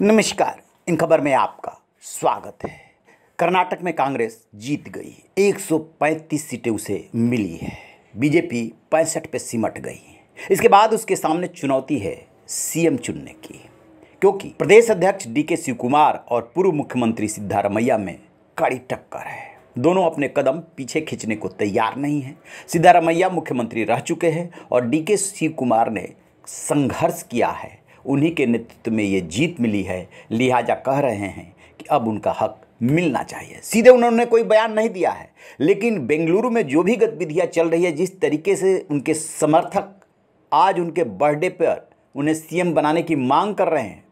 नमस्कार इन खबर में आपका स्वागत है कर्नाटक में कांग्रेस जीत गई 135 सीटें उसे मिली है बीजेपी पैंसठ पे सिमट गई है इसके बाद उसके सामने चुनौती है सीएम चुनने की क्योंकि प्रदेश अध्यक्ष डीके शिव कुमार और पूर्व मुख्यमंत्री सिद्धारमैया में कड़ी टक्कर है दोनों अपने कदम पीछे खींचने को तैयार नहीं है सिद्धारमैया मुख्यमंत्री रह चुके हैं और के शिव कुमार ने संघर्ष किया है उन्हीं के नेतृत्व में ये जीत मिली है लिहाजा कह रहे हैं कि अब उनका हक मिलना चाहिए सीधे उन्होंने कोई बयान नहीं दिया है लेकिन बेंगलुरु में जो भी गतिविधियाँ चल रही है जिस तरीके से उनके समर्थक आज उनके बर्थडे पर उन्हें सीएम बनाने की मांग कर रहे हैं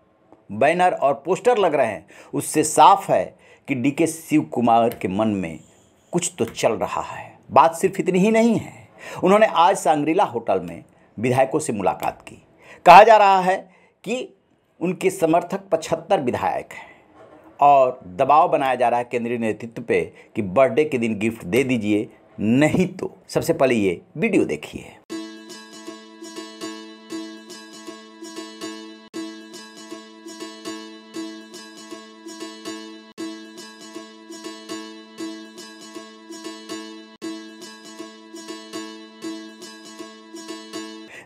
बैनर और पोस्टर लग रहे हैं उससे साफ है कि डीके शिव कुमार के मन में कुछ तो चल रहा है बात सिर्फ इतनी ही नहीं है उन्होंने आज सांग्रीला होटल में विधायकों से मुलाकात की कहा जा रहा है कि उनके समर्थक पचहत्तर विधायक हैं और दबाव बनाया जा रहा है केंद्रीय नेतृत्व पे कि बर्थडे के दिन गिफ्ट दे दीजिए नहीं तो सबसे पहले ये वीडियो देखिए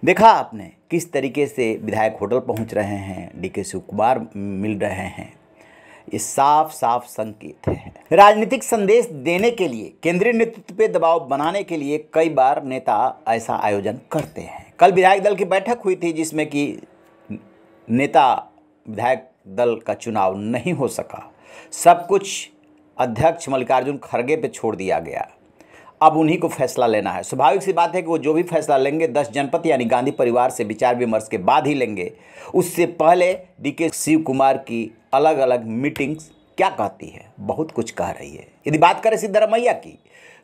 देखा आपने किस तरीके से विधायक होटल पहुंच रहे हैं डी के शिव कुमार मिल रहे हैं ये साफ साफ संकेत है राजनीतिक संदेश देने के लिए केंद्रीय नेतृत्व पे दबाव बनाने के लिए कई बार नेता ऐसा आयोजन करते हैं कल विधायक दल की बैठक हुई थी जिसमें कि नेता विधायक दल का चुनाव नहीं हो सका सब कुछ अध्यक्ष मल्लिकार्जुन खड़गे पे छोड़ दिया गया अब उन्हीं को फैसला लेना है स्वाभाविक सी बात है कि वो जो भी फैसला लेंगे दस जनपद यानी गांधी परिवार से विचार विमर्श के बाद ही लेंगे उससे पहले डी के शिव कुमार की अलग अलग मीटिंग्स क्या कहती है बहुत कुछ कह रही है यदि बात करें सिद्धरमैया की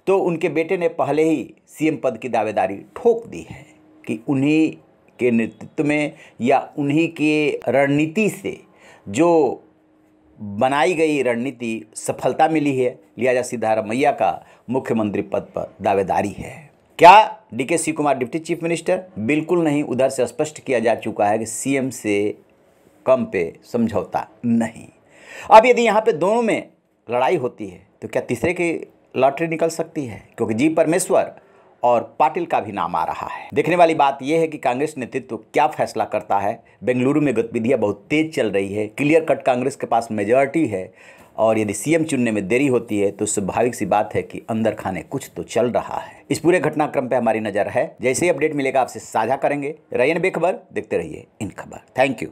तो उनके बेटे ने पहले ही सीएम पद की दावेदारी ठोक दी है कि उन्हीं के नेतृत्व में या उन्हीं के रणनीति से जो बनाई गई रणनीति सफलता मिली है लिहाजा सिद्धारमैया का मुख्यमंत्री पद पर दावेदारी है क्या DK Shivakumar deputy chief minister बिल्कुल नहीं उधर से स्पष्ट किया जा चुका है कि सीएम से कम पे समझौता नहीं अब यदि यहाँ पे दोनों में लड़ाई होती है तो क्या तीसरे की लॉटरी निकल सकती है क्योंकि जी परमेश्वर और पाटिल का भी नाम आ रहा है देखने वाली बात यह है कि कांग्रेस नेतृत्व क्या फैसला करता है बेंगलुरु में गतिविधियां बहुत तेज चल रही है क्लियर कट कांग्रेस के पास मेजॉरिटी है और यदि सीएम चुनने में देरी होती है तो स्वाभाविक सी बात है कि अंदर खाने कुछ तो चल रहा है इस पूरे घटनाक्रम पर हमारी नजर है जैसे ही अपडेट मिलेगा आपसे साझा करेंगे रैन बेखबर देखते रहिए इन खबर थैंक यू